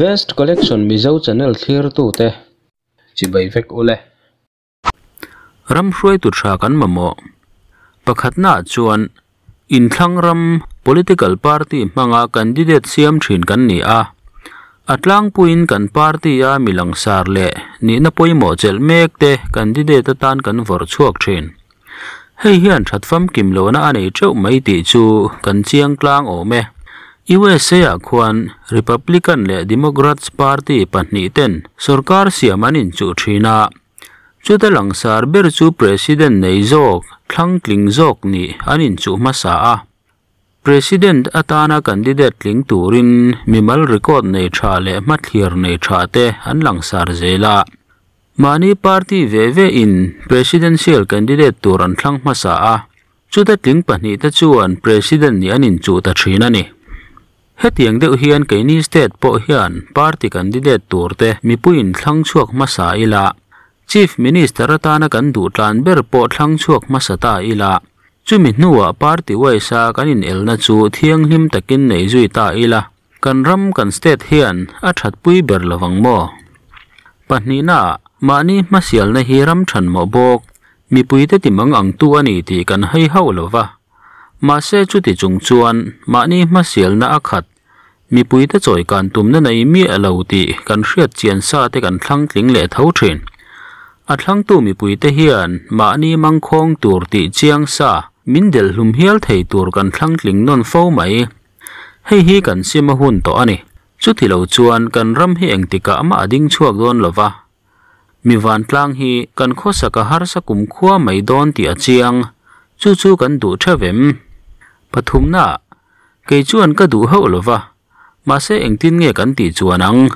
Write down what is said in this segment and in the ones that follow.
best collection mizo channel khir tu te chi bai fek ole ram shwai tu tha kan ma mo chuan in ram political party Nga candidate siam thin kan ni a atlang puin kan party ya milang sar le ni na poi mo chel mek te candidate tan kan vor chuak thin hei hian thatfam kim lo na ane cheu mai ti chu kan chiang klang o USA ya kuan Republican le Democrats Party panni ten sarkar siamanin chu thina chu ta lang sar ber chu president nei jok thlang kling jok ni anin chu masa a president atana candidate ling turin mimal record nei tha le mathir nei tha te an lang sar zela mani party veve in presidential candidate turan thlang masa a chu ta kling panni ta chuan president ni anin chu ta thina ni hetiang de hian ke ni state po hian party candidate turte mi puin thlang chuak masa ila chief minister atana kan du tlan ber po thlang chuak masata ila chumi nuwa party wai sa kanin elna chu thiang hlim takin nei zui ta ila kan ram kan state hian a that pui ber lawang mo pahni na mani masial na hi ram than mo bok mi pui te timang ang tu kan hai hau lova ma chu ti chung chuan ma na akhat มีปุ๋ยตะจอยการตุ่มนั่นในมีเอลาวตีการเชือดเจียนซาแต่กันทั้งสิงเล่เท้าเชนอัดทั้งตัวมีปุ๋ยตะเฮียนมาอันนี้มังคองตัวตีเจียงซามินเดลลุมเฮียลไทยตัวกันทั้งสิงนนฟ้าไหมให้ฮีกันเสียมหุ่นต่ออันนี้จุดที่เราชวนกันรำให้เองติกะมาดิ้งช่วยโดนลรือวะมีวันกลางฮีกัน้อสกหาร์สกุมขั้วไม่โดนตีเจียงจู่ชู้กันดูเทวิมปฐุมนาเกี่ยวชวนก็ดูเฮาหรือวะ mà sẽ ảnh tin nge kan ti chuanang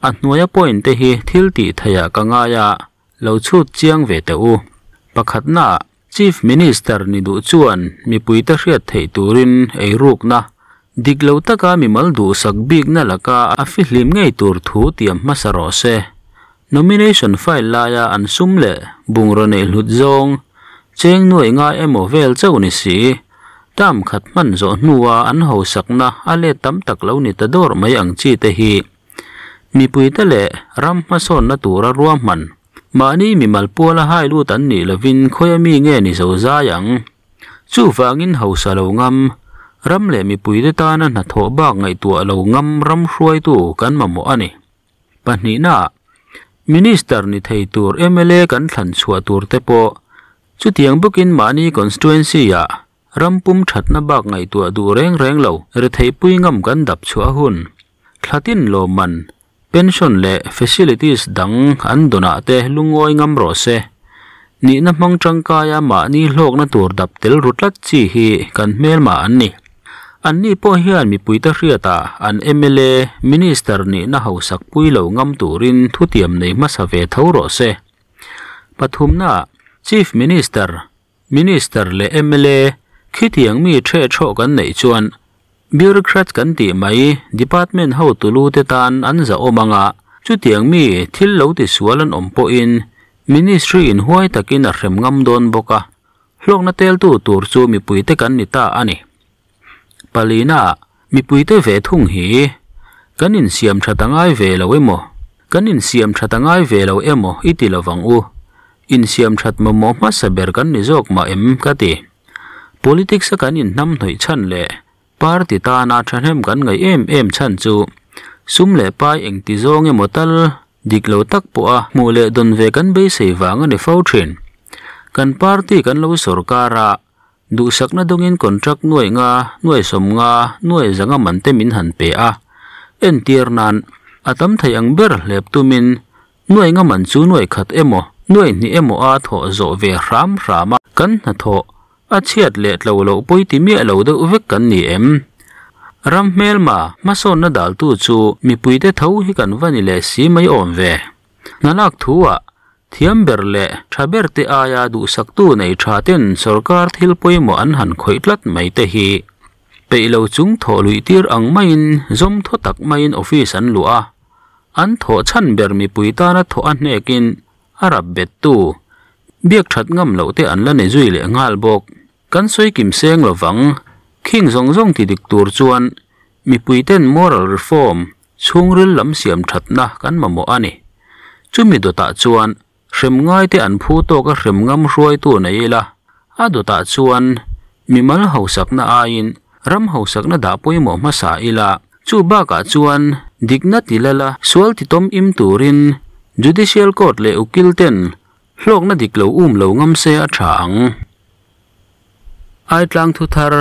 a hnuaya point te hi thil à thaya ka nga ya lo chu chiang ve te u pakhat na chief minister ni du chuan mi pui ta hriat thei turin ei ruk na diglo taka mi mal du sak big na laka a fi hlim ngei tur thu tiam masaro se nomination file la ya an sum le bungra nei hlut zong cheng nuai nga emo vel chau ni si tam khatman zo nuwa an ho sakna ale tam tak lo ni ta dor mai ang chi te hi mi pui ta le ram ma so na tu ra ruam man ma ni mi mal pu la hai lu tan ni la vin khoy mi nge ni zo za yang chu fang in ho sa lo ngam ram le mi pui de ta na na tho ba ngai tu lo ngam ram hruai tu kan ma mo ani pa ni na minister ni thei tur mla kan thlan chua tur te po chu tiang bukin mani constituency ya rampum chatna bak ngai tua du reng reng lo re er thei pui ngam gan dap chu a hun khlatin lo man pension le facilities dang an dona te lungoi ngam ro se ni na mang chang ka ya ma ni lok na tur dap tel rutlat chi hi kan mel ma an ni an ni po hian mi mla minister ni na hausak pui lo ngam turin khitiang mi the cho gan nei chuan bureaucrat kan ti mai department ho tu lu te tan an za o manga chu tiang mi thil lo ti sualan om po in ministry in huai takin a rem ngam don boka hlok na tel tu tur chu mi pui te kan ni ta ani pali na mi pui te ve thung hi kan in siam tha ta ngai ve lo emo kan in siam tha ta ve lo emo i ti lo wang u in siam thatma mo ma saber kan ni jok ma em ka ti politics a kan in nam hnoi chan le party ta na than hem kan ngai em em chan chu sum le pai eng ti zong emaw tal diklo tak po a mu le don ve kan be sei wang ani fau thin kan party kan lo sarkara, du sakna dongin contract nuai nga nuai som nga nuai zanga man te min han pe a en tir nan atam thai ang ber lep tu min nuai nga man chu nuai khat emo nuai ni emo a tho zo ve ram rama kan na tho a chiat let lo lo poi ti mi lo do vek kan ni em ram mel ma ma son na dal tu chu mi pui te tho hi kan vani le si mai om ve na lak thu a à, thiam ber le tha ber te aya du à sak tu nei tha ten sarkar thil poi mo an han khoi tlat mai te hi pe lo chung tho lui tir ang mai in zom tho tak mai in office an lua an tho chan ber mi pui ta na tho an ne kin arab bet tu biết thật ngâm lộ tế ăn là này duy lệ ngal bộc kan soi kim seng lo vắng khiêng zong zong thì được tur chuan mi pui ten moral reform chung ril lam siam that na kan ma mo ani chu mi do ta chuan hrem ngay te an phu to ka hrem ngam hruai tu này là a do ta chuan mi mal hậu sắc na a in ram ho sak na da poi mo mà sa là chu ba ka chuan digna là sual thì tom im turin judicial court le ukil ten lok na dik lo um lo ngâm se a thang ai tlang thu thar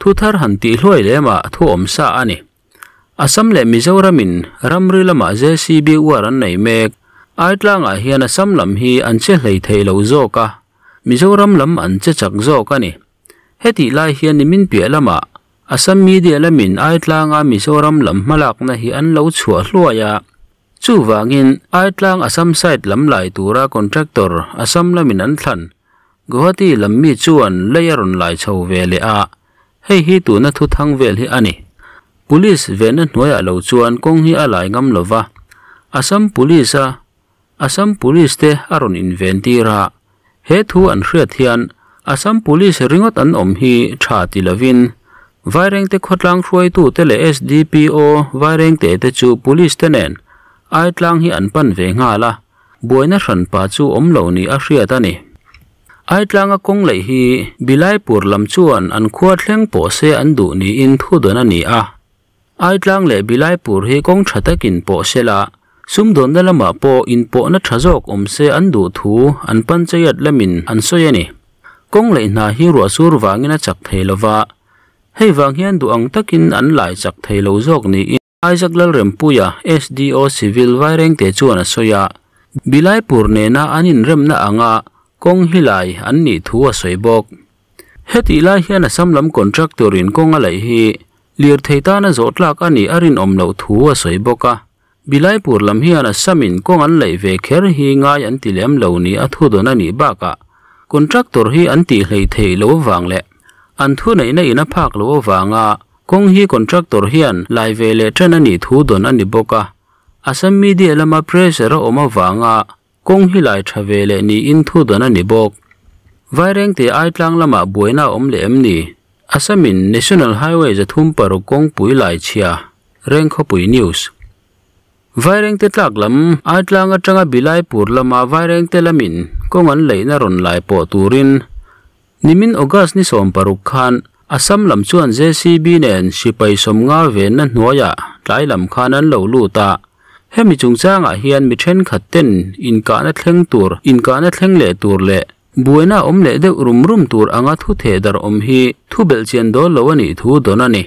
thu thar han ti hloi le mà thu xa anh om sa ani asam le mizoram in ramri lama jcb war an này mẹ. ai tlang a hian asam lam hi anh lấy an che hlei thei lo zo ka mizoram lam an che chak zo ka ni heti lai hian nimin à lama asam mi de lamin ai tlang a mizoram mà malak na hi anh an lo chhuwa hluaya chuwangin aitlang assam side lam lai tura contractor assam lamin an thlan guwahati lammi chuan layaron lai chho ve le a hei hi tu na thu thang vel hi ani police vena hnuaiah lo chuan kawng hi a lai ngam lova assam police a assam police te aron inven tira he thu an hriat hian assam police ringot an om hi tha ti lovin vaireng te khotlang hruai tu tele sdpo vaireng te te chu police te nen ai tlang hi an pan ve nga la buaina hran pa chu om lo ni a ta ani ai tlang a kong lei hi bilaipur lam chuan an khua thleng po se an du ni in thu don ani a ai tlang le bilaipur hi kong thatakin po se la sum don da lama po in po na thazok om se an du thu an pan chayat lamin an soyani kong lei na hi ro sur wangina chak theilowa hei wang hian du ang takin an lai chak theilo jok ni Isaac lal rem puya SDO civil vaireng te chuan soya bilai purne na anin rem na anga kong hilai an ni thu a soi bok heti lai hian a samlam contractor in konga lai hi lir theita na zotlak ani arin omlo thu a soi boka bilai pur lam hian a samin kong an lai ve kher hi ngai an tilem lo ni a thu don ani baka contractor hi an ti hlei thei lo wang le an thu nei na in a phak lo wanga kong hi contractor hian lai ve le thana ni thu don ani boka asam media la ma pressure oma wanga kong hi lai tha ve le ni in thu don ani bok vairang te aitlang lama buena om le em ni asamin national highway za thum par kong pui lai chia reng kho pui news vairang te tlak lam aitlang bilai pur lama vairang te lamin kong an leina ron lai po turin nimin august ni som khan Asam lam chuan JCB nen si pai som nga ve na nua ya lai lam kha nan lo lu ta. He mi chung cha nga hiyan mi chen khat ten in ka na thleng tur, in ka na thleng le tur le. Buwe na om le de urum rum tur anga thu the dar om hi thu bel chien do lo ni thu ni.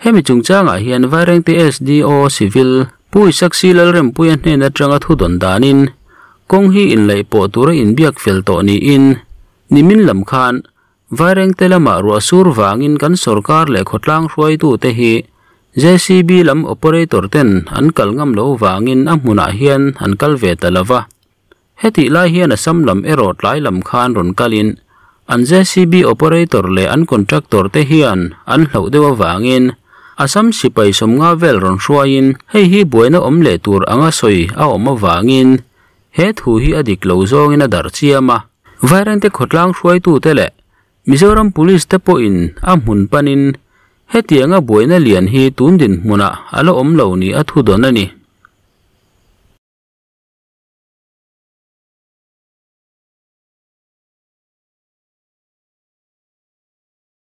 He mi chung nga hiyan vareng ti SDO civil pui sak si lal rem pui an na chang Kong hi in po tur in biak ni in. Ni min lam khan. vài vaireng te lama ruah sur vangin kan sarkar leh khawtlang hruai tu te hi JCB lam operator tên ten an kal ngam lo wangin a hmunah hian an kal ve talawa heti lai hian asam lam erot lai lam khan ron kalin an JCB operator lệ an contractor te hian an hlo dewa wangin asam sipai somnga vel ron hruain hei hi buaina om le tur anga soi a oma wangin he thu hi adik lo zawngin a dar chiama vaireng te khawtlang hruai tu te leh Mizoram Police tepo in amun panin heti anga boina lian hi tundin muna alo omlo ni athu donani.